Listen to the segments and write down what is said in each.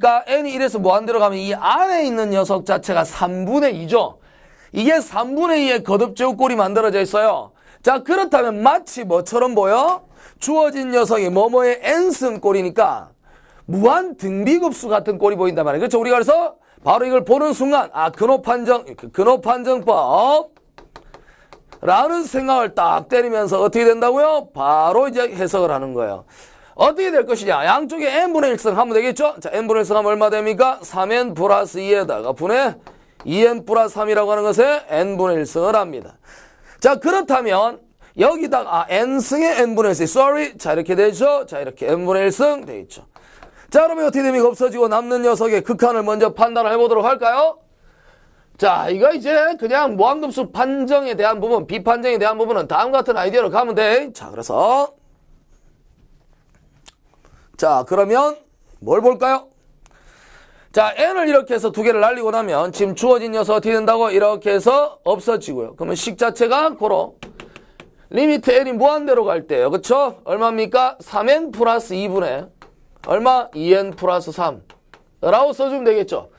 그러니까 n이 이래서 무한대로 뭐 가면 이 안에 있는 녀석 자체가 3분의 2죠. 이게 3분의 2의 거듭제곱꼴이 만들어져 있어요. 자 그렇다면 마치 뭐처럼 보여? 주어진 녀석이 뭐뭐의 n승 꼴이니까 무한 등비급수 같은 꼴이 보인단 말이에요. 그렇죠? 우리가 그래서 바로 이걸 보는 순간 아 근호판정 그 근호판정법 라는 생각을 딱 때리면서 어떻게 된다고요? 바로 이제 해석을 하는 거예요. 어떻게 될 것이냐? 양쪽에 n분의 1승 하면 되겠죠? 자, n분의 1승 하면 얼마 됩니까? 3n 플러스 2에다가 분해 2n 플러스 3이라고 하는 것에 n분의 1승을 합니다. 자, 그렇다면 여기다가 아, n승의 n분의 1승, sorry. 자, 이렇게 되죠? 자, 이렇게 n분의 1승 돼 있죠. 자, 그러면 어떻게 됩니까? 없어지고 남는 녀석의 극한을 먼저 판단을 해보도록 할까요? 자, 이거 이제 그냥 무한급수 판정에 대한 부분, 비판정에 대한 부분은 다음 같은 아이디어로 가면 돼. 자, 그래서 자 그러면 뭘 볼까요? 자 n을 이렇게 해서 두 개를 날리고 나면 지금 주어진 녀석 어떻게 된다고 이렇게 해서 없어지고요. 그러면 식 자체가 고로 리미트 n이 무한대로 갈 때예요. 그렇죠? 얼마입니까? 3n 플러스 2분의 얼마? 2n 플러스 3 라고 써주면 되겠죠.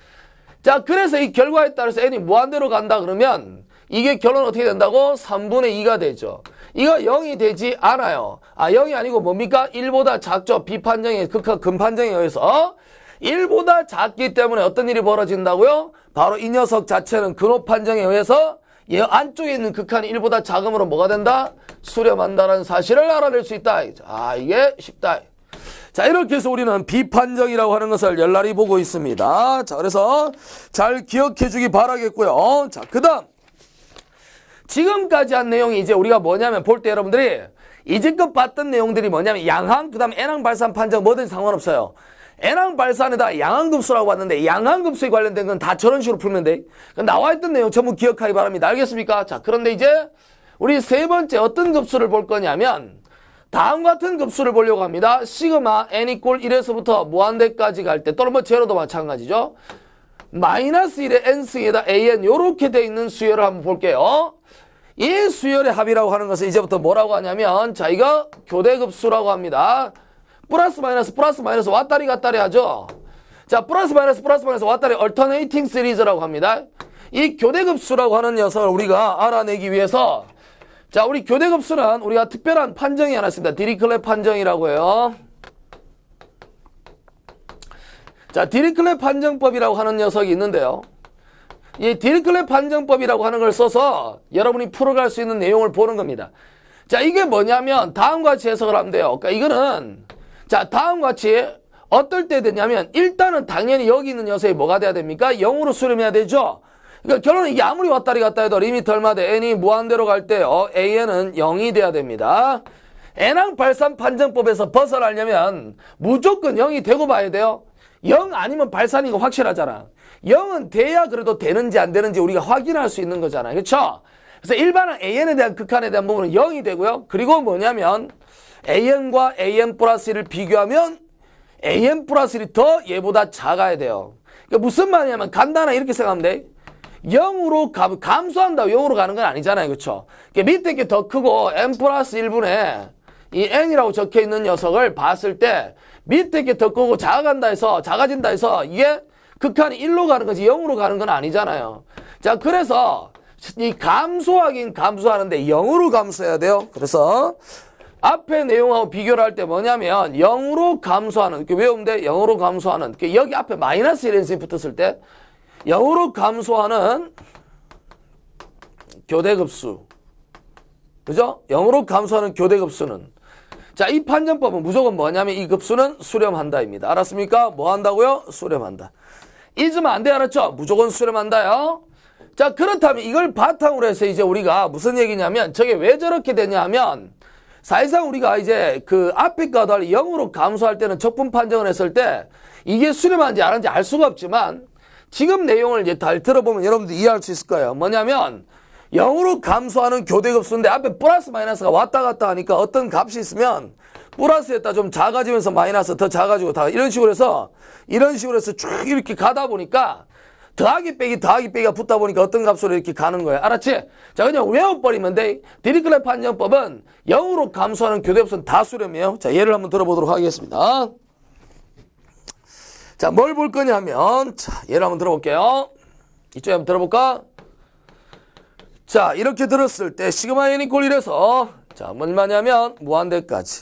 자 그래서 이 결과에 따라서 n이 무한대로 간다 그러면 이게 결론 어떻게 된다고? 3분의 2가 되죠. 이거 0이 되지 않아요. 아, 0이 아니고 뭡니까? 1보다 작죠. 비판정의 극하 금판정에 의해서 1보다 작기 때문에 어떤 일이 벌어진다고요? 바로 이 녀석 자체는 근호판정에 의해서 얘 예, 안쪽에 있는 극한이 1보다 작음으로 뭐가 된다? 수렴한다는 사실을 알아낼 수 있다. 아, 이게 쉽다. 자 이렇게 해서 우리는 비판정이라고 하는 것을 열날이 보고 있습니다. 자 그래서 잘 기억해 주기 바라겠고요. 자그 다음 지금까지 한 내용이 이제 우리가 뭐냐면 볼 때 여러분들이 이제껏 봤던 내용들이 뭐냐면 양항, 그 다음에 애낭 발산 판정 뭐든 상관없어요. 애낭 발산에다 양항급수라고 봤는데 양항급수에 관련된 건 다 저런 식으로 풀면 돼. 그러니까 나와있던 내용 전부 기억하기 바랍니다. 알겠습니까? 자, 그런데 이제 우리 세 번째 어떤 급수를 볼 거냐면 다음 같은 급수를 보려고 합니다. 시그마 n 이꼴 1에서부터 무한대까지 갈 때 또는 뭐 제로도 마찬가지죠. 마이너스 1에 n승에다 an 요렇게 돼 있는 수열을 한번 볼게요. 이 수열의 합이라고 하는 것은 이제부터 뭐라고 하냐면 자희가 교대급수라고 합니다. 플러스 마이너스 플러스 마이너스 왔다리 갔다리 하죠. 자 플러스 마이너스 플러스 마이너스 왔다리 얼터네이팅 시리즈라고 합니다. 이 교대급수라고 하는 녀석을 우리가 알아내기 위해서 자 우리 교대급수는 우리가 특별한 판정이 하나 있습니다. 디리클레 판정이라고 해요. 자 디리클레 판정법이라고 하는 녀석이 있는데요. 이 예, 딜클랩 판정법이라고 하는 걸 써서 여러분이 풀어갈 수 있는 내용을 보는 겁니다. 자, 이게 뭐냐면 다음과 같이 해석을 하면 돼요. 그러니까 이거는 자, 다음과 같이 어떨 때 되냐면 일단은 당연히 여기 있는 녀석이 뭐가 돼야 됩니까? 0으로 수렴해야 되죠. 그러니까 결론은 이게 아무리 왔다리 갔다 해도 리미터 얼마대 n이 무한대로 갈 때 어, an은 0이 돼야 됩니다. n항 발산 판정법에서 벗어나려면 무조건 0이 되고 봐야 돼요. 0 아니면 발산이거 확실하잖아. 0은 돼야 그래도 되는지 안 되는지 우리가 확인할 수 있는 거잖아 그렇죠? 그래서 일반은 AN에 대한 극한에 대한 부분은 0이 되고요. 그리고 뭐냐면 AN과 AN 플러스 1을 비교하면 AN 플러스 1이 더 얘보다 작아야 돼요. 그러니까 무슨 말이냐면 간단하게 이렇게 생각하면 돼. 0으로 감, 감소한다 고 0으로 가는 건 아니잖아요. 그렇죠? 그러니까 밑에 게 더 크고 n 플러스 1분의 이 n이라고 적혀있는 녀석을 봤을 때 밑에 게 더 크고 작아간다 해서 작아진다 해서 이게 극한이 일로 가는 거지 0으로 가는 건 아니잖아요. 자 그래서 이 감소하긴 감소하는데 0으로 감소해야 돼요. 그래서 앞에 내용하고 비교를 할 때 뭐냐면 0으로 감소하는 외우면 돼. 영으로 감소하는 여기 앞에 마이너스 이인승이 붙었을 때0으로 감소하는 교대급수 그죠? 0으로 감소하는 교대급수는 자, 이 판정법은 무조건 뭐냐면 이 급수는 수렴한다입니다. 알았습니까? 뭐 한다고요? 수렴한다. 잊으면 안 돼, 알았죠? 무조건 수렴한다요. 자, 그렇다면 이걸 바탕으로 해서 이제 우리가 무슨 얘기냐면 저게 왜 저렇게 되냐 하면 사실상 우리가 이제 그 앞에 가달 0으로 감소할 때는 적분 판정을 했을 때 이게 수렴한지 안 한지 알 수가 없지만 지금 내용을 이제 다 들어보면 여러분들 이해할 수 있을 거예요. 뭐냐면 0으로 감소하는 교대급수인데 앞에 플러스 마이너스가 왔다 갔다 하니까 어떤 값이 있으면 플러스에다 좀 작아지면서 마이너스 더 작아지고 다 이런 식으로 해서 이런 식으로 해서 쭉 이렇게 가다 보니까 더하기 빼기 더하기 빼기가 붙다 보니까 어떤 값으로 이렇게 가는 거예요. 알았지? 자 그냥 외워버리면 돼. 디리클레 판정법은 0으로 감소하는 교대값은 다수렴이에요. 자 예를 한번 들어보도록 하겠습니다. 자 뭘 볼 거냐 하면 자 예를 한번 들어볼게요. 이쪽에 한번 들어볼까? 자 이렇게 들었을 때 시그마 n 이퀄 이래서자 얼마냐면 무한대까지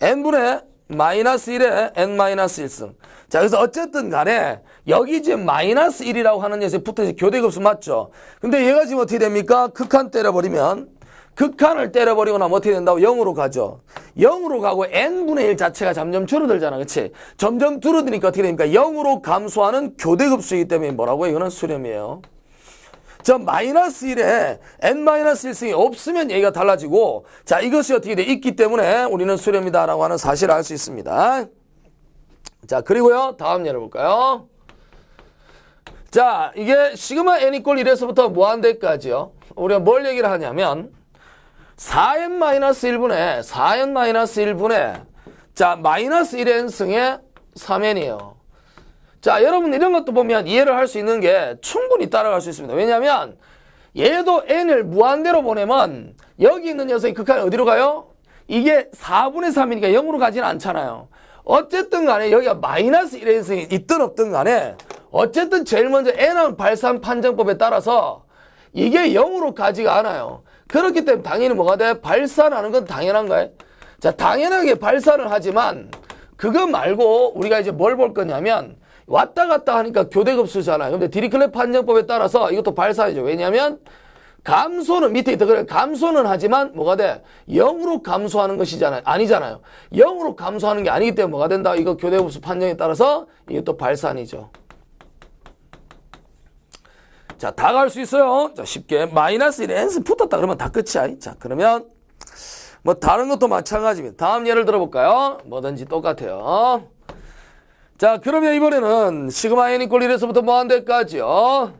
n분의 마이너스 1에 n 마이너스 1승 자 그래서 어쨌든 간에 여기 지금 마이너스 1이라고 하는 녀석이 붙어서 교대급수 맞죠 근데 얘가 지금 어떻게 됩니까 극한 때려버리면 극한을 때려버리고 나면 어떻게 된다고 0으로 가죠 0으로 가고 n분의 1 자체가 점점 줄어들잖아 그치 점점 줄어드니까 어떻게 됩니까 0으로 감소하는 교대급수이기 때문에 뭐라고 해요 이거는 수렴이에요 자, 마이너스 1에 n 마이너스 1승이 없으면 얘기가 달라지고 자, 이것이 어떻게 돼? 있기 때문에 우리는 수렴이다라고 하는 사실을 알 수 있습니다. 자, 그리고요. 다음 예를 볼까요? 자, 이게 시그마 n 이꼴 1에서부터 무한대까지요. 우리가 뭘 얘기를 하냐면 4n 마이너스 1분의 4n 마이너스 1분의 자, 마이너스 1n승의 3n이에요. 자, 여러분 이런 것도 보면 이해를 할 수 있는 게 충분히 따라갈 수 있습니다. 왜냐하면 얘도 n을 무한대로 보내면 여기 있는 녀석이 극한 그 어디로 가요? 이게 4분의 3이니까 0으로 가지는 않잖아요. 어쨌든 간에 여기가 마이너스 1의 인승이 있든 없든 간에 어쨌든 제일 먼저 n은 발산 판정법에 따라서 이게 0으로 가지가 않아요. 그렇기 때문에 당연히 뭐가 돼? 발산하는 건 당연한 거예요. 자, 당연하게 발산을 하지만 그거 말고 우리가 이제 뭘 볼 거냐면 왔다 갔다 하니까 교대급 수잖아요 근데 디리클레 판정법에 따라서 이것도 발사이죠. 왜냐하면 감소는 밑에 있다 그래 감소는 하지만 뭐가 돼? 0으로 감소하는 것이잖아요. 아니잖아요. 0으로 감소하는 게 아니기 때문에 뭐가 된다? 이거 교대급수 판정에 따라서 이것도 발산이죠. 자, 다 갈 수 있어요. 자, 쉽게 마이너스 1에 n 붙었다 그러면 다 끝이야. 자, 그러면 뭐 다른 것도 마찬가지입니다. 다음 예를 들어 볼까요? 뭐든지 똑같아요. 자, 그러면 이번에는 시그마 n 이퀄 1에서부터 뭐한 데까지요?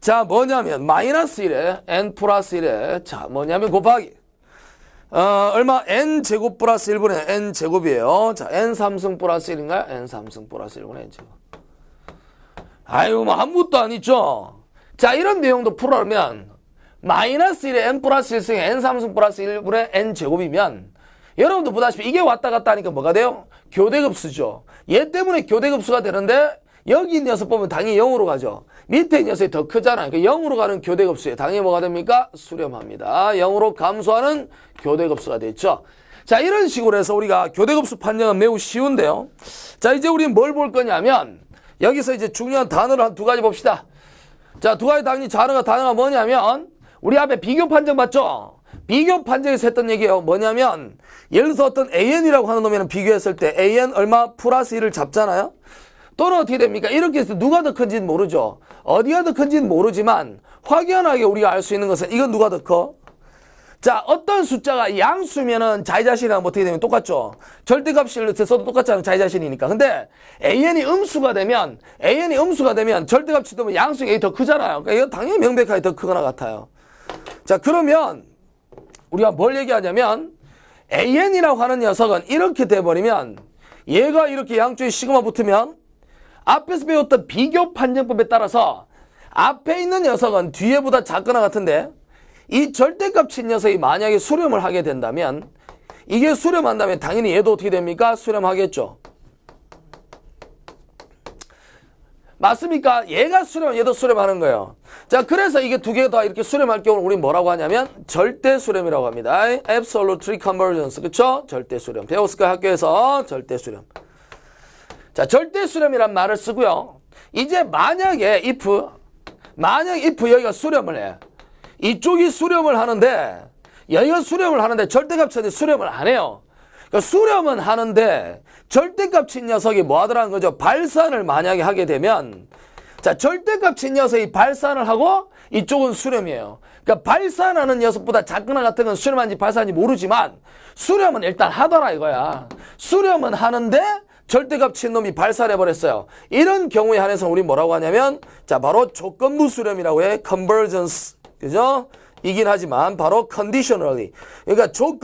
자, 뭐냐면 마이너스 1에 n 플러스 1에 자, 뭐냐면 곱하기 어, 얼마? n 제곱 플러스 1분의 n 제곱이에요. 자, n 삼승 플러스 1인가요? n 삼승 플러스 1분의 n 제곱. 아유, 뭐 아무것도 아니죠. 자, 이런 내용도 풀어면 마이너스 1에 n 플러스 1승에 n 삼승 플러스 1분의 n 제곱이면 여러분도 보다시피 이게 왔다 갔다 하니까 뭐가 돼요? 교대급수죠. 얘 때문에 교대급수가 되는데 여기 있는 녀석 보면 당연히 0으로 가죠. 밑에 있는 녀석이 더 크잖아요. 그러니까 0으로 가는 교대급수에 당연히 뭐가 됩니까? 수렴합니다. 0으로 감소하는 교대급수가 됐죠. 자 이런 식으로 해서 우리가 교대급수 판정은 매우 쉬운데요. 자 이제 우리는 뭘 볼 거냐면 여기서 이제 중요한 단어를 한 두 가지 봅시다. 자 두 가지 당연히 단어가 단어가 뭐냐면 우리 앞에 비교 판정 맞죠 비교 판정에서 했던 얘기예요. 뭐냐면 예를 들어서 어떤 AN이라고 하는 놈이랑 비교했을 때 AN 얼마 플러스 1을 잡잖아요. 또는 어떻게 됩니까? 이렇게 해서 누가 더 큰지는 모르죠. 어디가 더 큰지는 모르지만 확연하게 우리가 알 수 있는 것은 이건 누가 더 커? 자, 어떤 숫자가 양수면은 자기 자신이랑 어떻게 되면 똑같죠. 절대값을이렇 써도 똑같잖아요. 자기 자신이니까. 근데 AN이 음수가 되면, AN이 음수가 되면 절대값이 되면 양수가 더 크잖아요. 그러니까 이건 당연히 명백하게 더 크거나 같아요. 자, 그러면 우리가 뭘 얘기하냐면 AN이라고 하는 녀석은 이렇게 돼버리면 얘가 이렇게 양쪽에 시그마 붙으면 앞에서 배웠던 비교 판정법에 따라서 앞에 있는 녀석은 뒤에보다 작거나 같은데 이절대값친 녀석이 만약에 수렴을 하게 된다면 이게 수렴한다면 당연히 얘도 어떻게 됩니까? 수렴하겠죠. 맞습니까? 얘가 수렴, 얘도 수렴하는 거예요. 자, 그래서 이게 두 개 다 이렇게 수렴할 경우 우리 뭐라고 하냐면 절대 수렴이라고 합니다. absolute convergence. 그쵸? 절대 수렴. 배웠을까 학교에서 절대 수렴. 자, 절대 수렴이란 말을 쓰고요. 이제 만약에 if 만약 if 여기가 수렴을 해. 이쪽이 수렴을 하는데 여기가 수렴을 하는데 절대값천이 수렴을 안 해요. 그러니까 수렴은 하는데 절대값인 녀석이 뭐 하더라는 거죠. 발산을 만약에 하게 되면 자, 절대값인 녀석이 발산을 하고 이쪽은 수렴이에요. 그러니까 발산하는 녀석보다 작거나 같은 건 수렴한지 발산한지 모르지만 수렴은 일단 하더라 이거야. 수렴은 하는데 절대값친 놈이 발산해버렸어요. 이런 경우에 한해서 우리 뭐라고 하냐면 자, 바로 조건부 수렴이라고 해. c o n v e 그죠? 이긴 하지만 바로 컨디셔널리. 그러니까 조건